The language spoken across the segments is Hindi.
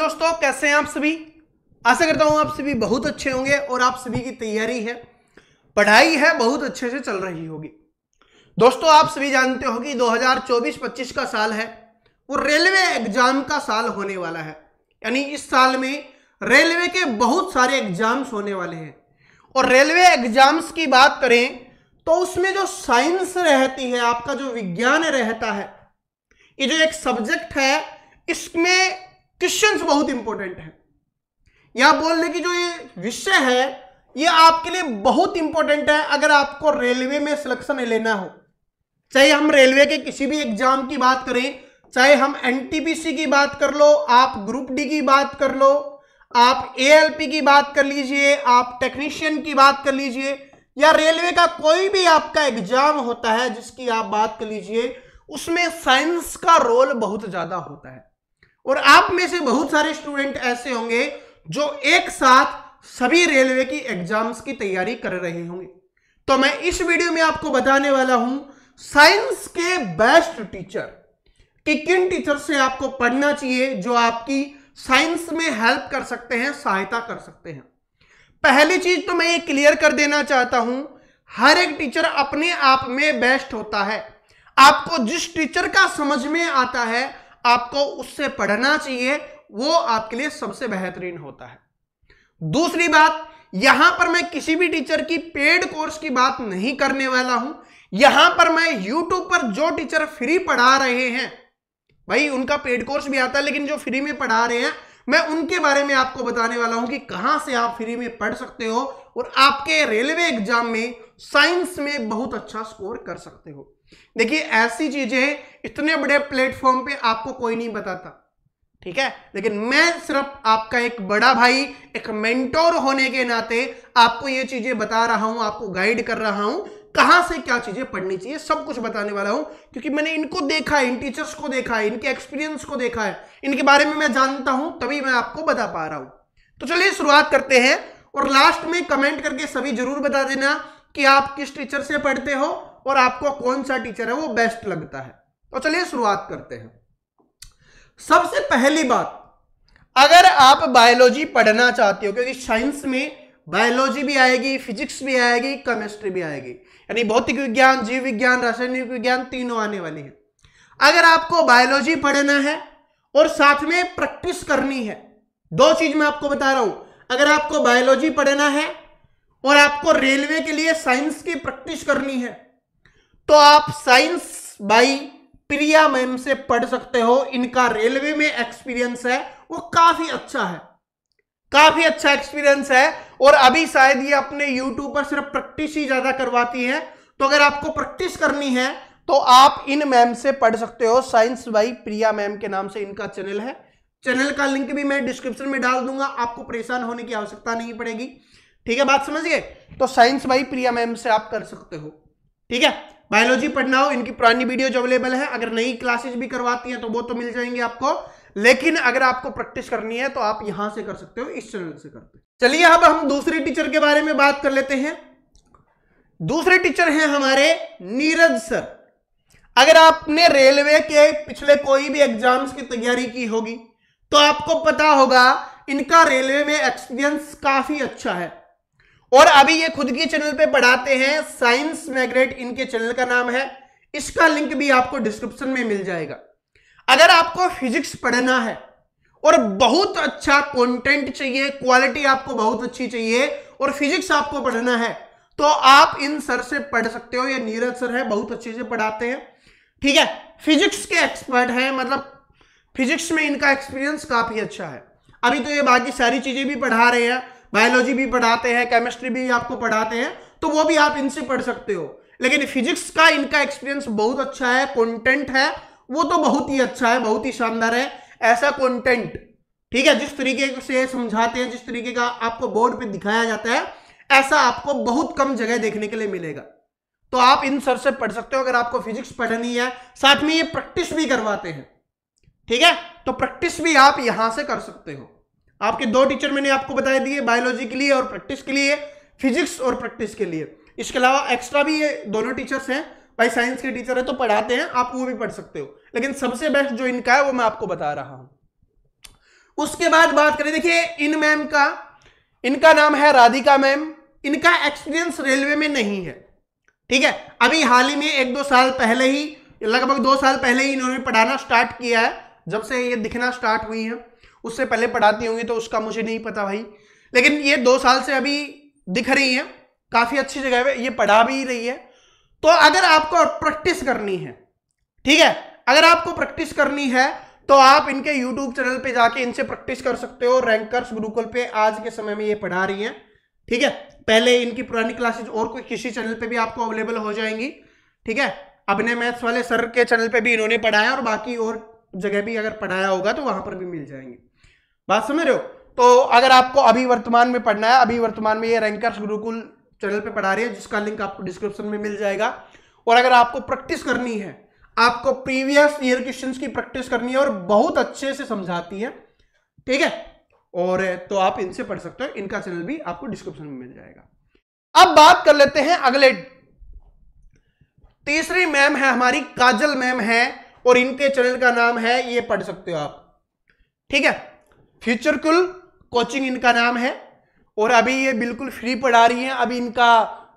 दोस्तों कैसे हैं आप सभी आशा करता हूं आप सभी बहुत अच्छे होंगे और आप सभी की तैयारी है पढ़ाई है बहुत अच्छे से चल रही होगी दोस्तों आप सभी जानते हो कि 2024-25 का साल है वो रेलवे एग्जाम का साल होने वाला है यानी इस साल में रेलवे के बहुत सारे एग्जाम्स होने वाले हैं और रेलवे एग्जाम्स की बात करें तो उसमें जो साइंस रहती है आपका जो विज्ञान रहता है ये जो एक सब्जेक्ट है इसमें क्वेश्चन बहुत इंपॉर्टेंट है यहां बोलने की जो ये विषय है ये आपके लिए बहुत इंपॉर्टेंट है अगर आपको रेलवे में सिलेक्शन लेना हो चाहे हम रेलवे के किसी भी एग्जाम की बात करें चाहे हम एनटीपीसी की बात कर लो आप ग्रुप डी की बात कर लो आप एएलपी की बात कर लीजिए आप टेक्नीशियन की बात कर लीजिए या रेलवे का कोई भी आपका एग्जाम होता है जिसकी आप बात कर लीजिए उसमें साइंस का रोल बहुत ज्यादा होता है और आप में से बहुत सारे स्टूडेंट ऐसे होंगे जो एक साथ सभी रेलवे की एग्जाम्स की तैयारी कर रहे होंगे तो मैं इस वीडियो में आपको बताने वाला हूं साइंस के बेस्ट टीचर कि किन टीचर से आपको पढ़ना चाहिए जो आपकी साइंस में हेल्प कर सकते हैं सहायता कर सकते हैं पहली चीज तो मैं ये क्लियर कर देना चाहता हूं हर एक टीचर अपने आप में बेस्ट होता है आपको जिस टीचर का समझ में आता है आपको उससे पढ़ना चाहिए वो आपके लिए सबसे बेहतरीन होता है दूसरी बात यहां पर मैं किसी भी टीचर की पेड कोर्स की बात नहीं करने वाला हूं यहां पर मैं यूट्यूब पर जो टीचर फ्री पढ़ा रहे हैं भाई उनका पेड कोर्स भी आता है लेकिन जो फ्री में पढ़ा रहे हैं मैं उनके बारे में आपको बताने वाला हूं कि कहां से आप फ्री में पढ़ सकते हो और आपके रेलवे एग्जाम में साइंस में बहुत अच्छा स्कोर कर सकते हो देखिए ऐसी चीजें इतने बड़े प्लेटफॉर्म पे आपको कोई नहीं बताता ठीक है लेकिन मैं सिर्फ आपका एक बड़ा भाई एक मेंटोर होने के नाते आपको ये चीजें बता रहा हूं आपको गाइड कर रहा हूं कहां से क्या चीजें पढ़नी चाहिए सब कुछ बताने वाला हूं क्योंकि मैंने इनको देखा है इन टीचर्स को देखा है इनके एक्सपीरियंस को देखा है इनके बारे में मैं जानता हूं तभी मैं आपको बता पा रहा हूं तो चलिए शुरुआत करते हैं और लास्ट में कमेंट करके सभी जरूर बता देना कि आप किस टीचर से पढ़ते हो और आपको कौन सा टीचर है वो बेस्ट लगता है तो चलिए शुरुआत करते हैं सबसे पहली बात अगर आप बायोलॉजी पढ़ना चाहते हो क्योंकि साइंस में बायोलॉजी भी आएगी फिजिक्स भी आएगी केमिस्ट्री भी आएगी यानी भौतिक विज्ञान जीव विज्ञान रासायनिक विज्ञान तीनों आने वाली है अगर आपको बायोलॉजी पढ़ना है और साथ में प्रैक्टिस करनी है दो चीज मैं आपको बता रहा हूं अगर आपको बायोलॉजी पढ़ना है और आपको रेलवे के लिए साइंस की प्रैक्टिस करनी है तो आप साइंस बाई प्रिया मैम से पढ़ सकते हो इनका रेलवे में एक्सपीरियंस है वो काफी अच्छा है काफी अच्छा एक्सपीरियंस है और अभी शायद ये अपने यूट्यूब पर सिर्फ प्रैक्टिस ही ज्यादा करवाती है तो अगर आपको प्रैक्टिस करनी है तो आप इन मैम से पढ़ सकते हो साइंस बाई प्रिया मैम के नाम से इनका चैनल है चैनल का लिंक भी मैं डिस्क्रिप्शन में डाल दूंगा आपको परेशान होने की आवश्यकता नहीं पड़ेगी ठीक है बात समझिए तो साइंस बाई प्रिया मैम से आप कर सकते हो ठीक है बायोलॉजी पढ़ना हो इनकी पुरानी वीडियोज अवेलेबल है अगर नई क्लासेज भी करवाती हैं तो वो तो मिल जाएंगे आपको लेकिन अगर आपको प्रैक्टिस करनी है तो आप यहां से कर सकते हो इस चैनल से करते हो चलिए अब हम दूसरे टीचर के बारे में बात कर लेते हैं दूसरे टीचर हैं हमारे नीरज सर अगर आपने रेलवे के पिछले कोई भी एग्जाम्स की तैयारी की होगी तो आपको पता होगा इनका रेलवे में एक्सपीरियंस काफी अच्छा है और अभी ये खुद के चैनल पे पढ़ाते हैं साइंस मैग्नेट इनके चैनल का नाम है इसका लिंक भी आपको डिस्क्रिप्शन में मिल जाएगा अगर आपको फिजिक्स पढ़ना है और बहुत अच्छा कंटेंट चाहिए क्वालिटी आपको बहुत अच्छी चाहिए और फिजिक्स आपको पढ़ना है तो आप इन सर से पढ़ सकते हो ये नीरज सर है बहुत अच्छे से पढ़ाते हैं ठीक है फिजिक्स के एक्सपर्ट हैं मतलब फिजिक्स में इनका एक्सपीरियंस काफी अच्छा है अभी तो ये बाकी सारी चीजें भी पढ़ा रहे हैं बायोलॉजी भी पढ़ाते हैं केमिस्ट्री भी आपको पढ़ाते हैं तो वो भी आप इनसे पढ़ सकते हो लेकिन फिजिक्स का इनका एक्सपीरियंस बहुत अच्छा है कॉन्टेंट है वो तो बहुत ही अच्छा है बहुत ही शानदार है ऐसा कॉन्टेंट ठीक है जिस तरीके से समझाते हैं जिस तरीके का आपको बोर्ड पर दिखाया जाता है ऐसा आपको बहुत कम जगह देखने के लिए मिलेगा तो आप इन सर से पढ़ सकते हो अगर आपको फिजिक्स पढ़नी है साथ में ये प्रैक्टिस भी करवाते हैं ठीक है तो प्रैक्टिस भी आप यहां से कर सकते हो आपके दो टीचर मैंने आपको बताए दिए बायोलॉजी के लिए और प्रैक्टिस के लिए फिजिक्स और प्रैक्टिस के लिए इसके अलावा एक्स्ट्रा भी ये दोनों टीचर्स हैं भाई साइंस के टीचर है तो पढ़ाते हैं आप वो भी पढ़ सकते हो लेकिन सबसे बेस्ट जो इनका है वो मैं आपको बता रहा हूं उसके बाद बात करें देखिए इन मैम का इनका नाम है राधिका मैम इनका एक्सपीरियंस रेलवे में नहीं है ठीक है अभी हाल ही में एक दो साल पहले ही लगभग दो साल पहले ही इन्होंने पढ़ाना स्टार्ट किया है जब से ये दिखना स्टार्ट हुई है उससे पहले पढ़ाती होंगी तो उसका मुझे नहीं पता भाई लेकिन ये दो साल से अभी दिख रही है काफ़ी अच्छी जगह पे ये पढ़ा भी रही है तो अगर आपको प्रैक्टिस करनी है ठीक है अगर आपको प्रैक्टिस करनी है तो आप इनके यूट्यूब चैनल पे जाके इनसे प्रैक्टिस कर सकते हो रैंकर्स गुरुकुल पे आज के समय में ये पढ़ा रही हैं ठीक है पहले इनकी पुरानी क्लासेज और कोई किसी चैनल पे भी आपको अवेलेबल हो जाएंगी ठीक है अपने मैथ्स वाले सर के चैनल पे भी इन्होंने पढ़ाया और बाकी और जगह भी अगर पढ़ाया होगा तो वहां पर भी मिल जाएंगे बात समझ रहे हो तो अगर आपको अभी वर्तमान में पढ़ना है अभी वर्तमान में ये रैंकर्स गुरुकुल चैनल पे पढ़ा रहे हैं जिसका लिंक आपको डिस्क्रिप्शन में मिल जाएगा और अगर आपको प्रैक्टिस करनी है आपको प्रीवियस ईयर क्वेश्चंस की प्रैक्टिस करनी है और बहुत अच्छे से समझाती है ठीक है और तो आप इनसे पढ़ सकते हो इनका चैनल भी आपको डिस्क्रिप्शन में मिल जाएगा अब बात कर लेते हैं अगले तीसरी मैम है हमारी काजल मैम है और इनके चैनल का नाम है ये पढ़ सकते हो आप ठीक है फ्यूचर कुल कोचिंग इनका नाम है और अभी ये बिल्कुल फ्री पढ़ा रही हैं अभी इनका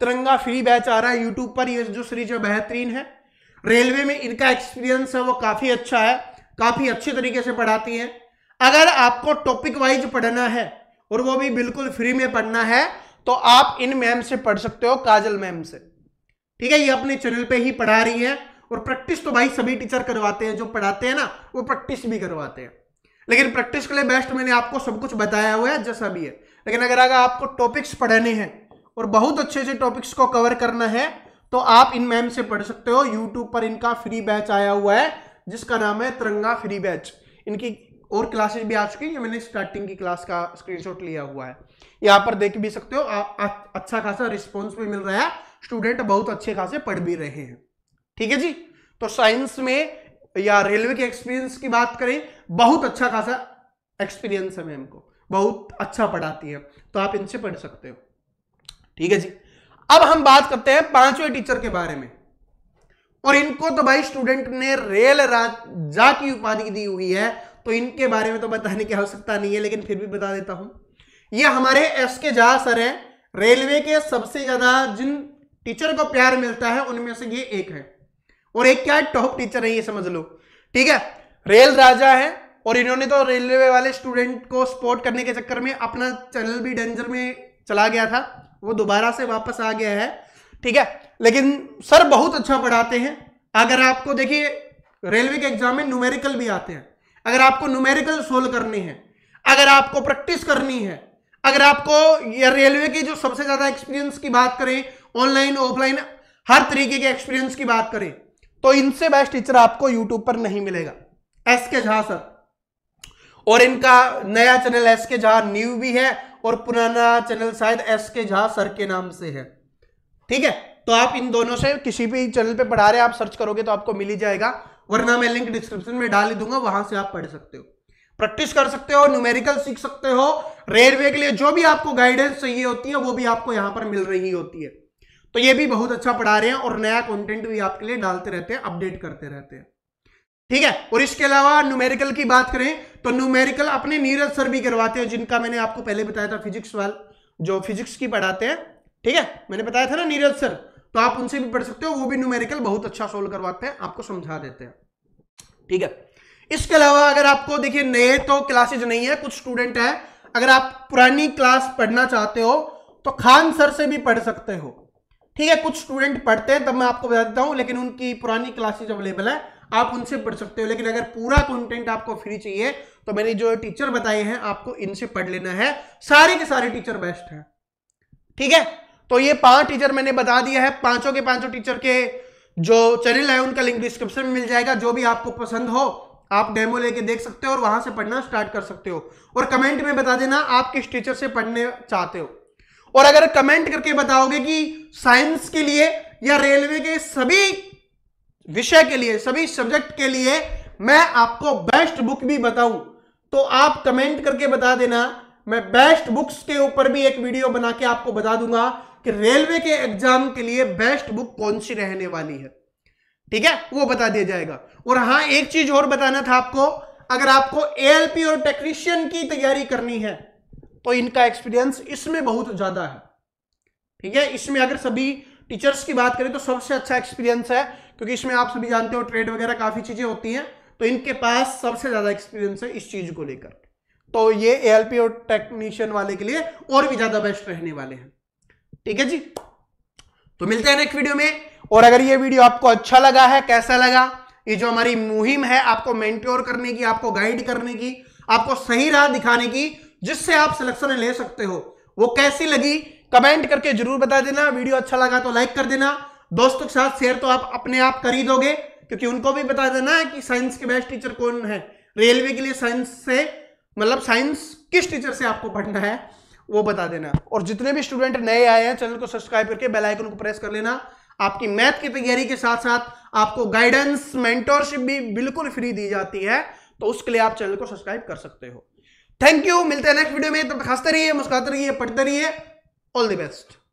तिरंगा फ्री बैच आ रहा है यूट्यूब पर ये जो सीरीज है बेहतरीन है रेलवे में इनका एक्सपीरियंस है वो काफ़ी अच्छा है काफ़ी अच्छे तरीके से पढ़ाती हैं अगर आपको टॉपिक वाइज पढ़ना है और वो भी बिल्कुल फ्री में पढ़ना है तो आप इन मैम से पढ़ सकते हो काजल मैम से ठीक है ये अपने चैनल पे ही पढ़ा रही हैं और प्रैक्टिस तो भाई सभी टीचर करवाते हैं जो पढ़ाते हैं ना वो प्रैक्टिस भी करवाते हैं लेकिन प्रैक्टिस के लिए बेस्ट मैंने आपको सब कुछ बताया हुआ है जैसा भी है लेकिन अगर अगर आपको टॉपिक्स पढ़ने हैं और बहुत अच्छे से टॉपिक्स को कवर करना है तो आप इन मैम से पढ़ सकते हो यूट्यूब पर इनका फ्री बैच आया हुआ है जिसका नाम है तिरंगा फ्री बैच इनकी और क्लासेज भी आ चुकी है मैंने स्टार्टिंग की क्लास का स्क्रीनशॉट लिया हुआ है यहाँ पर देख भी सकते हो आ, आ, अच्छा खासा रिस्पॉन्स भी मिल रहा है स्टूडेंट बहुत अच्छे खासे पढ़ भी रहे हैं ठीक है जी तो साइंस में या रेलवे के एक्सपीरियंस की बात करें बहुत अच्छा खासा एक्सपीरियंस है मैम को बहुत अच्छा पढ़ाती है तो आप इनसे पढ़ सकते हो ठीक है जी अब हम बात करते हैं पांचवें टीचर के बारे में और इनको तो भाई स्टूडेंट ने रेल राजा की उपाधि दी हुई है तो इनके बारे में तो बताने की आवश्यकता नहीं है लेकिन फिर भी बता देता हूं ये हमारे एस के झा सर है रेलवे के सबसे ज्यादा जिन टीचर को प्यार मिलता है उनमें से ये एक है और एक क्या टॉप टीचर है ये समझ लो ठीक है रेल राजा है और इन्होंने तो रेलवे वाले स्टूडेंट को सपोर्ट करने के चक्कर में अपना चैनल भी डेंजर में चला गया था वो दोबारा से वापस आ गया है ठीक है लेकिन सर बहुत अच्छा पढ़ाते हैं अगर आपको देखिए रेलवे के एग्जाम में न्यूमेरिकल भी आते हैं अगर आपको न्यूमेरिकल सोल्व करनी है अगर आपको प्रैक्टिस करनी है अगर आपको या रेलवे की जो सबसे ज़्यादा एक्सपीरियंस की बात करें ऑनलाइन ऑफलाइन हर तरीके के एक्सपीरियंस की बात करें तो इनसे बेस्ट टीचर आपको यूट्यूब पर नहीं मिलेगा एस के झा सर और इनका नया चैनल एस के झा न्यू भी है और पुराना चैनल शायद एस के झा सर के नाम से है ठीक है तो आप इन दोनों से किसी भी चैनल पे पढ़ा रहे आप सर्च करोगे तो आपको मिल ही जाएगा वरना मैं लिंक डिस्क्रिप्शन में डाल ही दूंगा वहां से आप पढ़ सकते हो प्रैक्टिस कर सकते हो न्यूमेरिकल सीख सकते हो रेलवे के लिए जो भी आपको गाइडेंस चाहिए होती है वो भी आपको यहां पर मिल रही होती है तो ये भी बहुत अच्छा पढ़ा रहे हैं और नया कंटेंट भी आपके लिए डालते रहते हैं अपडेट करते रहते हैं ठीक है और इसके अलावा न्यूमेरिकल की बात करें तो न्यूमेरिकल अपने नीरज सर भी करवाते हैं जिनका मैंने आपको पहले बताया था फिजिक्स वाल जो फिजिक्स की पढ़ाते हैं ठीक है मैंने बताया था ना नीरज सर तो आप उनसे भी पढ़ सकते हो वो भी न्यूमेरिकल बहुत अच्छा सोल्व करवाते हैं आपको समझा देते हैं ठीक है इसके अलावा अगर आपको देखिए नए तो क्लासेज नहीं है कुछ स्टूडेंट है अगर आप पुरानी क्लास पढ़ना चाहते हो तो खान सर से भी पढ़ सकते हो ठीक है कुछ स्टूडेंट पढ़ते हैं तब मैं आपको बता देता हूं लेकिन उनकी पुरानी क्लासेज अवेलेबल है आप उनसे पढ़ सकते हो लेकिन अगर पूरा कंटेंट आपको फ्री चाहिए तो मैंने जो टीचर बताए हैं आपको इनसे पढ़ लेना है सारे के सारे टीचर बेस्ट हैं ठीक है तो ये पांच टीचर मैंने बता दिया है पांचों के पांचों टीचर के जो चैनल है उनका लिंक डिस्क्रिप्शन में मिल जाएगा जो भी आपको पसंद हो आप डेमो लेके देख सकते हो और वहां से पढ़ना स्टार्ट कर सकते हो और कमेंट में बता देना आप किस टीचर से पढ़ने चाहते हो और अगर कमेंट करके बताओगे कि साइंस के लिए या रेलवे के सभी विषय के लिए सभी सब्जेक्ट के लिए मैं आपको बेस्ट बुक भी बताऊं तो आप कमेंट करके बता देना मैं बेस्ट बुक्स के ऊपर भी एक वीडियो बना के आपको बता दूंगा कि रेलवे के एग्जाम के लिए बेस्ट बुक कौन सी रहने वाली है ठीक है वो बता दिया जाएगा और हां एक चीज और बताना था आपको अगर आपको एएलपी और टेक्नीशियन की तैयारी करनी है तो इनका एक्सपीरियंस इसमें बहुत ज्यादा है ठीक है इसमें अगर सभी टीचर्स की बात करें तो सबसे अच्छा एक्सपीरियंस है क्योंकि इसमें आप सभी जानते हो ट्रेड वगैरह काफ़ी चीज़ें होती हैं तो इनके पास सबसे ज़्यादा एक्सपीरियंस है इस चीज़ को लेकर तो ये ए और टेक्नीशियन वाले के लिए और भी ज़्यादा बेस्ट रहने वाले हैं ठीक है जी तो मिलते हैं नेक्स्ट वीडियो में और अगर ये वीडियो आपको अच्छा लगा है कैसा लगा ये जो हमारी मुहिम है आपको मेंटोर करने की आपको गाइड करने की आपको सही राह दिखाने की जिससे आप सिलेक्शन ले सकते हो वो कैसी लगी कमेंट करके जरूर बता देना वीडियो अच्छा लगा तो लाइक कर देना दोस्तों के साथ शेयर तो आप अपने आप कर ही दोगे क्योंकि उनको भी बता देना है कि साइंस के बेस्ट टीचर कौन है रेलवे के लिए साइंस से मतलब साइंस किस टीचर से आपको पढ़ना है वो बता देना और जितने भी स्टूडेंट नए आए हैं चैनल को सब्सक्राइब करके बेल आइकन को प्रेस कर लेना आपकी मैथ की तैयारी के साथ साथ आपको गाइडेंस मेंटोरशिप भी बिल्कुल फ्री दी जाती है तो उसके लिए आप चैनल को सब्सक्राइब कर सकते हो थैंक यू मिलते हैं नेक्स्ट वीडियो में तब तो हंसते रहिए मुस्कुराते रहिए पढ़ते रहिए ऑल द बेस्ट